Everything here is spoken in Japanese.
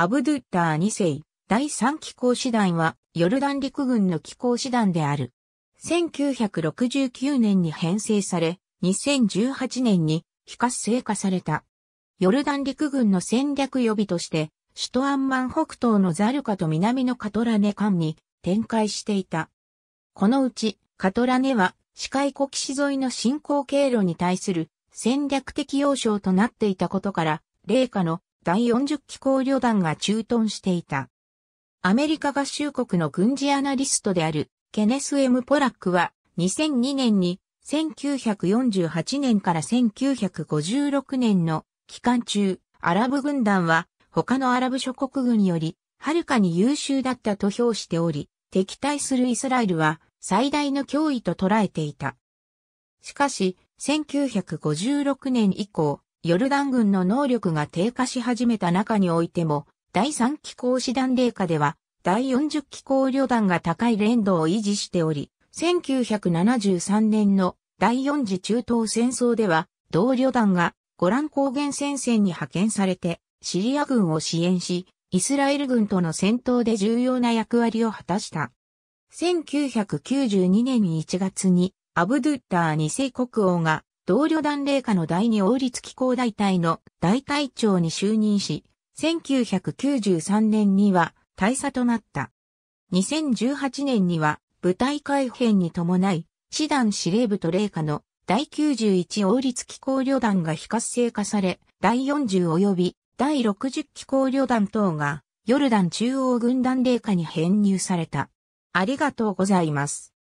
アブドゥッター2世、第3機構師団は、ヨルダン陸軍の機構師団である。1969年に編成され、2018年に非活性化された。ヨルダン陸軍の戦略予備として、首都アンマン北東のザルカと南のカトラネ間に展開していた。このうち、カトラネは、視界国士沿いの進行経路に対する戦略的要衝となっていたことから、霊下の第40機構旅団が駐屯していた。アメリカ合衆国の軍事アナリストであるケネス・エムポラックは2002年に1948年から1956年の期間中、アラブ軍団は他のアラブ諸国軍よりはるかに優秀だったと評しており、敵対するイスラエルは最大の脅威と捉えていた。しかし、1956年以降、ヨルダン軍の能力が低下し始めた中においても、第3機構師団霊下では、第40機構旅団が高い連動を維持しており、1973年の第4次中東戦争では、同旅団がゴラン高原戦線に派遣されて、シリア軍を支援し、イスラエル軍との戦闘で重要な役割を果たした。1992年1月にアブドゥッター2世国王が同旅団霊下の第二王立機構大隊の大隊長に就任し、1993年には大佐となった。2018年には部隊改編に伴い、師団司令部と霊下の第91王立機構旅団が非活性化され、第40及び第60機構旅団等がヨルダン中央軍団霊下に編入された。ありがとうございます。